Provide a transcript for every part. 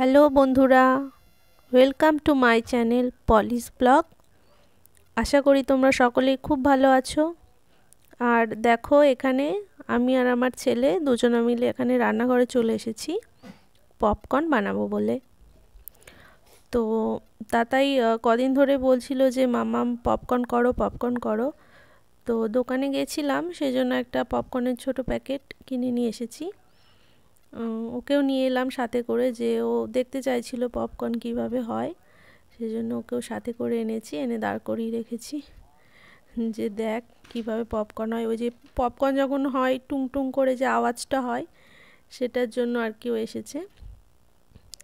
hello বন্ধুরা welcome to my channel polish blog আশা করি তোমরা সকলে খুব ভালো আছো আর দেখো এখানে আমি আর আমার ছেলে দুজনে মিলে এখানে রান্নাঘরে চলে এসেছি পপকর্ন বানাবো বলে তো তাতাই কদিন ধরে বলছিল যে মামাম পপকর্ন করো পপকর্ন করো তো দোকানে গেছিলাম সেজন্য একটা পপকর্নের ছোট প্যাকেট কিনে নিয়ে এসেছি ওকেও নিয়ে এলাম সাথে করে যে ও দেখতে চাইছিল পপকর্ন কিভাবে হয় সেজন্য ওকেও সাথে করে এনেছি এনে দাঁড় করিয়ে রেখেছি যে দেখ কিভাবে পপকর্ন হয় ওই যে পপকর্ন যখন হয় টুং টুং করে যে আওয়াজটা হয় সেটার জন্য আর কি ও এসেছে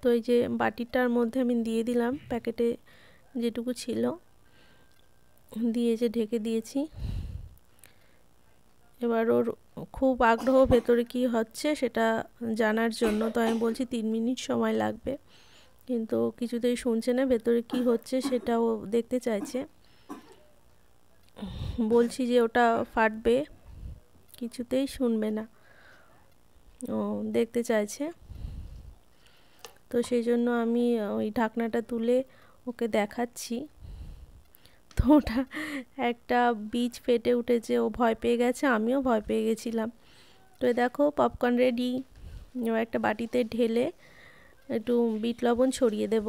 তো এই যে বাটিটার মধ্যে আমি দিয়ে দিলাম প্যাকেটে যেটুকু ছিল দিয়ে যে ঢেকে দিয়েছি এবার ওর খুব আগ্রহ ভেতরে কি হচ্ছে সেটা জানার জন্য তো আমি বলছি তিন মিনিট সময় লাগবে কিন্তু কিছুতেই শুনছে না ভেতরে কি হচ্ছে সেটাও দেখতে চাইছে বলছি যে ওটা ফাটবে কিছুতেই শুনবে না ও দেখতে চাইছে তো সেই জন্য আমি ওই ঢাকনাটা তুলে ওকে দেখাচ্ছি তো ওটা একটা বীজ ফেটে উঠেছে ও ভয় পেয়ে গেছে আমিও ভয় পেয়ে গেছিলাম তো দেখো পপকর্ন রেডি ও একটা বাটিতে ঢেলে একটু বিট লবণ ছড়িয়ে দেব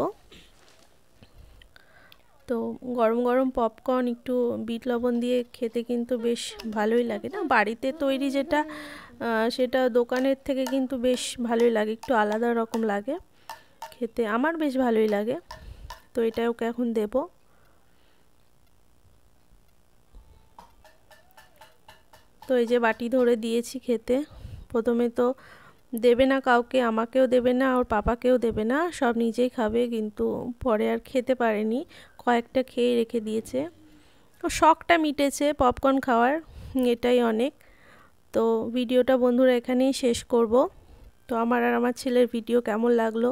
তো গরম গরম পপকর্ন একটু বিট লবণ দিয়ে খেতে কিন্তু বেশ ভালোই লাগে না বাড়িতে তৈরি যেটা সেটা দোকানের থেকে কিন্তু বেশ ভালোই লাগে একটু আলাদা রকম লাগে খেতে আমার বেশ ভালোই লাগে তো এটা ওকে এখন দেবো তো এই যে বাটি ধরে দিয়েছি খেতে প্রথমে তো দেবে না কাউকে আমাকেও দেবে না ওর পাপাকেও দেবে না সব নিজেই খাবে কিন্তু পরে আর খেতে পারেনি কয়েকটা খেয়ে রেখে দিয়েছে তো শখটা মিটেছে পপকর্ন খাওয়ার এটাই অনেক তো ভিডিওটা বন্ধুরা এখানেই শেষ করব তো আমার আর আমার ছেলের ভিডিও কেমন লাগলো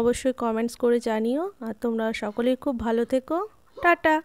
অবশ্যই কমেন্টস করে জানিও আর তোমরা সকলেই খুব ভালো থেকো টাটা